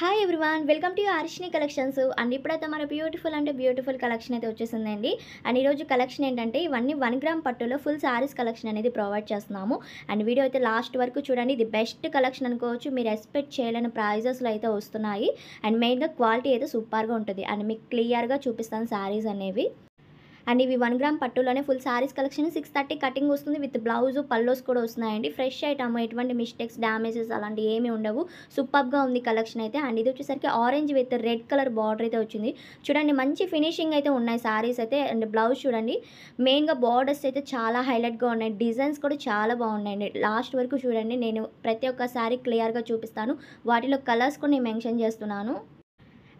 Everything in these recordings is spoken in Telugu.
hi everyone welcome to Arshini collections and ఇప్పుడైతే మన బ్యూటిఫుల్ అంటే బ్యూటిఫుల్ కలెక్షన్ అయితే వచ్చేసిందండి అండ్ ఈరోజు కలెక్షన్ ఏంటంటే ఇవన్నీ వన్ గ్రామ్ పట్టులో ఫుల్ శారీస్ కలెక్షన్ అనేది ప్రొవైడ్ చేస్తున్నాము అండ్ వీడియో అయితే లాస్ట్ వరకు చూడండి ఇది బెస్ట్ కలెక్షన్ అనుకోవచ్చు మీరు ఎక్స్పెక్ట్ చేయలేని ప్రైజెస్లో అయితే వస్తున్నాయి అండ్ మెయిన్గా క్వాలిటీ అయితే సూపర్గా ఉంటుంది అండ్ మీకు క్లియర్గా చూపిస్తాను శారీస్ అనేవి అండ్ ఇవి వన్ గ్రామ్ పట్టులోనే full saris collection six thirty cutting వస్తుంది విత్ బ్లౌజ్ పల్లోస్ కూడా వస్తున్నాయండి ఫ్రెష్ ఐటమ్ ఎటువంటి మిస్టేక్స్ డ్యామేజెస్ అలాంటివి ఏమీ ఉండవు సూపర్గా ఉంది కలెక్షన్ అయితే అండ్ ఇది వచ్చేసరికి orange with red colour border అయితే వచ్చింది చూడండి మంచి ఫినిషింగ్ అయితే ఉన్నాయి సారీస్ అయితే అండ్ బ్లౌజ్ చూడండి మెయిన్గా బార్డర్స్ అయితే చాలా హైలైట్గా ఉన్నాయి డిజైన్స్ కూడా చాలా బాగున్నాయండి లాస్ట్ వరకు చూడండి నేను ప్రతి ఒక్క సారీ క్లియర్గా చూపిస్తాను వాటిలో కలర్స్ కూడా నేను మెన్షన్ చేస్తున్నాను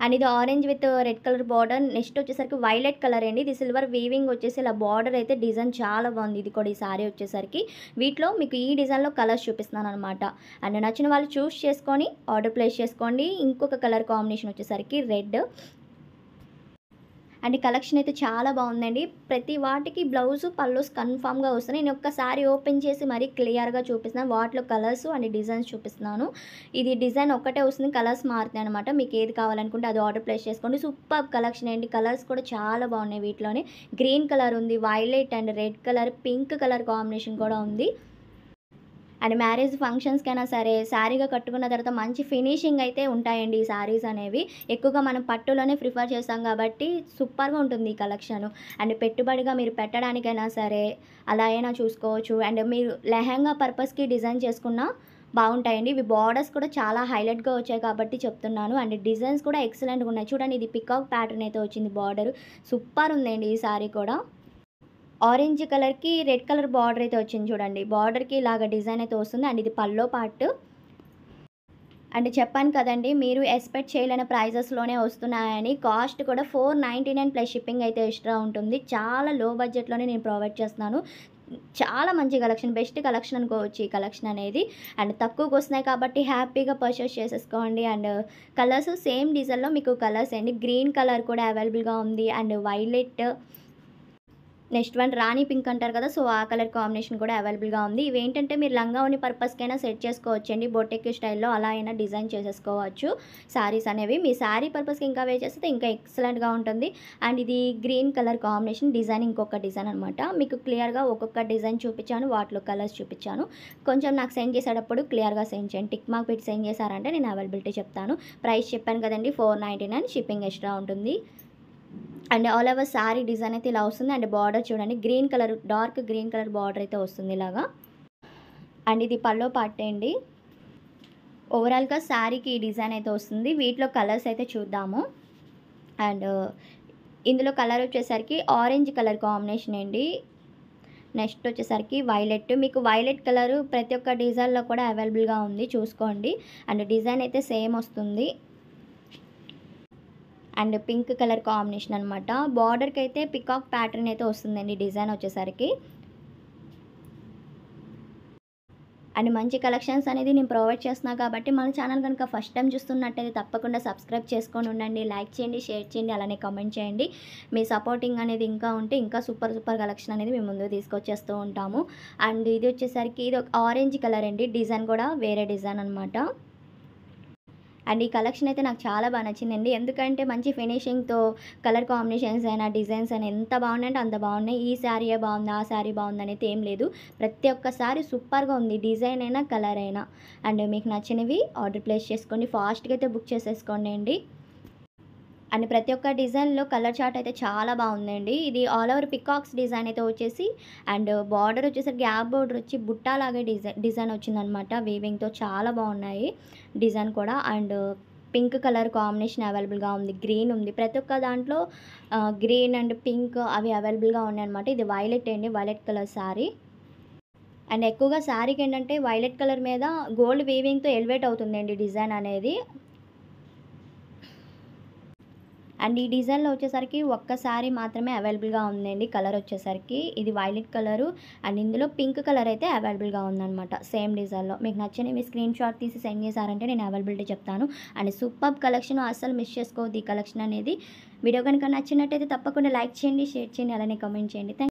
అండ్ ఇది orange with red colour border next వచ్చేసరికి వైలెట్ కలర్ అండి ఇది సిల్వర్ వీవింగ్ వచ్చేసి ఇలా బార్డర్ అయితే డిజైన్ చాలా బాగుంది ఇది కూడా ఈ సారీ వచ్చేసరికి వీటిలో మీకు ఈ డిజైన్లో కలర్స్ చూపిస్తున్నాను అనమాట అండ్ నచ్చిన వాళ్ళు చూస్ చేసుకొని ఆర్డర్ ప్లేస్ చేసుకోండి ఇంకొక కలర్ కాంబినేషన్ వచ్చేసరికి రెడ్ అండ్ కలెక్షన్ అయితే చాలా బాగుందండి ప్రతి వాటికి బ్లౌజ్ పల్లోస్ కన్ఫామ్గా వస్తున్నాయి నేను ఒక్కసారి ఓపెన్ చేసి మరీ క్లియర్గా చూపిస్తున్నాను వాటిలో కలర్స్ అండ్ డిజైన్స్ చూపిస్తున్నాను ఇది డిజైన్ ఒక్కటే వస్తుంది కలర్స్ మారుతాయి అనమాట మీకు ఏది కావాలనుకుంటే అది ఆర్డర్ ప్లేస్ చేసుకోండి సూపర్ కలెక్షన్ అండి కలర్స్ కూడా చాలా బాగున్నాయి వీటిలోనే గ్రీన్ కలర్ ఉంది violet and red colour pink colour combination కూడా ఉంది అండ్ మ్యారేజ్ ఫంక్షన్స్కైనా సరే శారీగా కట్టుకున్న తర్వాత మంచి ఫినిషింగ్ అయితే ఉంటాయండి ఈ శారీస్ అనేవి ఎక్కువగా మనం పట్టులోనే ప్రిఫర్ చేస్తాం కాబట్టి సూపర్గా ఉంటుంది ఈ కలెక్షన్ అండ్ పెట్టుబడిగా మీరు పెట్టడానికైనా సరే అలా అయినా చూసుకోవచ్చు అండ్ మీరు లెహంగా పర్పస్కి డిజైన్ చేసుకున్న బాగుంటాయండి ఇవి బార్డర్స్ కూడా చాలా హైలైట్గా వచ్చాయి కాబట్టి చెప్తున్నాను అండ్ డిజైన్స్ కూడా ఎక్సలెంట్గా ఉన్నాయి చూడండి ఇది పికాక్ ప్యాటర్న్ అయితే వచ్చింది బార్డర్ సూపర్ ఉందండి ఈ సారీ కూడా ఆరెంజ్ కలర్కి రెడ్ కలర్ బార్డర్ అయితే వచ్చింది చూడండి బార్డర్కి ఇలాగ డిజైన్ అయితే వస్తుంది అండ్ ఇది పల్లో పార్ట్ అండ్ చెప్పాను కదండి మీరు ఎక్స్పెక్ట్ చేయలేని ప్రైజెస్లోనే వస్తున్నాయని కాస్ట్ కూడా ఫోర్ నైన్ ప్లస్ షిప్పింగ్ అయితే ఎక్స్ట్రా ఉంటుంది చాలా లో బడ్జెట్లోనే నేను ప్రొవైడ్ చేస్తున్నాను చాలా మంచి కలెక్షన్ బెస్ట్ కలెక్షన్ అనుకోవచ్చు ఈ కలెక్షన్ అనేది అండ్ తక్కువకి వస్తున్నాయి కాబట్టి హ్యాపీగా పర్చేస్ చేసేసుకోండి అండ్ కలర్స్ సేమ్ డిజైన్లో మీకు కలర్స్ అండి గ్రీన్ కలర్ కూడా అవైలబుల్గా ఉంది and violet next one rani pink అంటారు కదా సో ఆ కలర్ కాంబినేషన్ కూడా అవైలబుల్గా ఉంది ఇవేంటంటే మీరు లంగా పర్పస్కి పర్పస్కైనా సెట్ చేసుకోవచ్చండి బొటెక్ స్టైల్లో అలా అయినా డిజైన్ చేసేసుకోవచ్చు శారీస్ అనేవి మీ శారీ పర్పస్కి ఇంకా వే చేస్తే ఇంకా ఎక్సలెంట్గా ఉంటుంది అండ్ ఇది గ్రీన్ కలర్ కాంబినేషన్ డిజైన్ ఇంకొక డిజైన్ అనమాట మీకు క్లియర్గా ఒక్కొక్క డిజైన్ చూపించాను వాటిలో కలర్స్ చూపించాను కొంచెం నాకు సెండ్ చేసేటప్పుడు క్లియర్గా సెండ్ చేయండి టిక్ మార్క్ పెట్టి సెండ్ చేశారంటే నేను అవైలబిలిటీ చెప్తాను ప్రైస్ చెప్పాను కదండి four ninety nine shipping extra ఉంటుంది and all over sari design అయితే ఇలా వస్తుంది అండ్ బార్డర్ చూడండి green colour dark green colour border అయితే వస్తుంది ఇలాగా అండ్ ఇది పల్లో పార్ట్ అండి ఓవరాల్గా శారీకి ఈ డిజైన్ అయితే వస్తుంది వీటిలో కలర్స్ అయితే చూద్దాము అండ్ ఇందులో కలర్ వచ్చేసరికి ఆరెంజ్ కలర్ కాంబినేషన్ అండి నెక్స్ట్ వచ్చేసరికి వైలెట్ మీకు వైలెట్ కలరు ప్రతి ఒక్క డిజైన్లో కూడా అవైలబుల్గా ఉంది చూసుకోండి అండ్ డిజైన్ అయితే సేమ్ వస్తుంది అండ్ పింక్ కలర్ కాంబినేషన్ అనమాట బార్డర్కి అయితే పికాక్ ప్యాటర్న్ అయితే వస్తుందండి డిజైన్ వచ్చేసరికి అండ్ మంచి కలెక్షన్స్ అనేది నేను ప్రొవైడ్ చేస్తున్నాను కాబట్టి మన ఛానల్ కనుక ఫస్ట్ టైం చూస్తున్నట్టయితే తప్పకుండా సబ్స్క్రైబ్ చేసుకొని ఉండండి లైక్ చేయండి షేర్ చేయండి అలానే కామెంట్ చేయండి మీ సపోర్టింగ్ అనేది ఇంకా ఉంటే ఇంకా సూపర్ సూపర్ కలెక్షన్ అనేది మేము ముందు తీసుకొచ్చేస్తూ ఉంటాము అండ్ ఇది వచ్చేసరికి ఇది ఆరెంజ్ కలర్ అండి డిజైన్ కూడా వేరే డిజైన్ అనమాట అండ్ ఈ కలెక్షన్ అయితే నాకు చాలా బాగా నచ్చిందండి ఎందుకంటే మంచి ఫినిషింగ్తో కలర్ కాంబినేషన్స్ అయినా డిజైన్స్ అయినా ఎంత బాగున్నాయంటే అంత బాగున్నాయి ఈ శారీ బాగుంది ఆ శారీ బాగుంది అనేది ఏం లేదు ప్రతి ఒక్క శారీ సూపర్గా ఉంది డిజైన్ అయినా కలర్ అయినా అండ్ మీకు నచ్చినవి ఆర్డర్ ప్లేస్ చేసుకోండి ఫాస్ట్గా అయితే బుక్ చేసేసుకోండి అండి అండ్ ప్రతి ఒక్క డిజైన్లో కలర్ చార్ట్ అయితే చాలా బాగుందండి ఇది ఆల్ ఓవర్ పికాక్స్ డిజైన్ అయితే వచ్చేసి అండ్ బార్డర్ వచ్చేసరికి గ్యాప్ బార్డర్ వచ్చి బుట్టాలాగే డిజైన్ డిజైన్ వచ్చిందనమాట వీవింగ్తో చాలా బాగున్నాయి డిజైన్ కూడా అండ్ పింక్ కలర్ కాంబినేషన్ అవైలబుల్గా ఉంది గ్రీన్ ఉంది ప్రతి ఒక్క దాంట్లో గ్రీన్ అండ్ పింక్ అవి అవైలబుల్గా ఉన్నాయన్నమాట ఇది వైలెట్ అండి వైలెట్ కలర్ శారీ అండ్ ఎక్కువగా శారీకి ఏంటంటే వైలెట్ కలర్ మీద గోల్డ్ వీవింగ్తో ఎలివేట్ అవుతుందండి డిజైన్ అనేది అండ్ ఈ డిజైన్లో వచ్చేసరికి ఒక్కసారి మాత్రమే అవైలబుల్గా ఉందండి కలర్ వచ్చేసరికి ఇది వైలెట్ కలరు అండ్ ఇందులో పింక్ కలర్ అయితే అవైలబుల్గా ఉందన్నమాట సేమ్ డిజైన్లో మీకు మీ స్క్రీన్ షాట్ తీసి సెండ్ చేశారంటే నేను అవైలబిలిటీ చెప్తాను అండ్ సూపర్ కలెక్షన్ అస్సలు మిస్ చేసుకోవద్దు ఈ కలెక్షన్ అనేది వీడియో కనుక నచ్చినట్టయితే తప్పకుండా లైక్ చేయండి షేర్ చేయండి అలానే కమెంట్ చేయండి